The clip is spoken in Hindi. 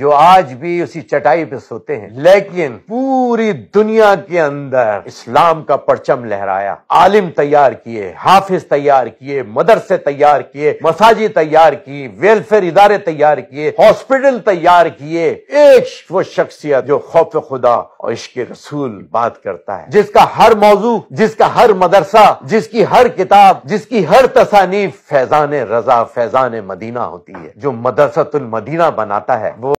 जो आज भी उसी चटाई पे सोते हैं लेकिन पूरी दुनिया के अंदर इस्लाम का परचम लहराया आलिम तैयार किए हाफिज तैयार किए मदरसे तैयार किए मसाजी तैयार की वेलफेयर इदारे तैयार किए हॉस्पिटल तैयार किए एक वो शख्सियत जो खौफ खुदा और इश्क रसूल बात करता है जिसका हर मौजू जिसका हर मदरसा जिसकी हर किताब जिसकी हर तसानी फैजान रजा फैजान मदीना होती है जो मदरसतुल मदीना बनाता है वो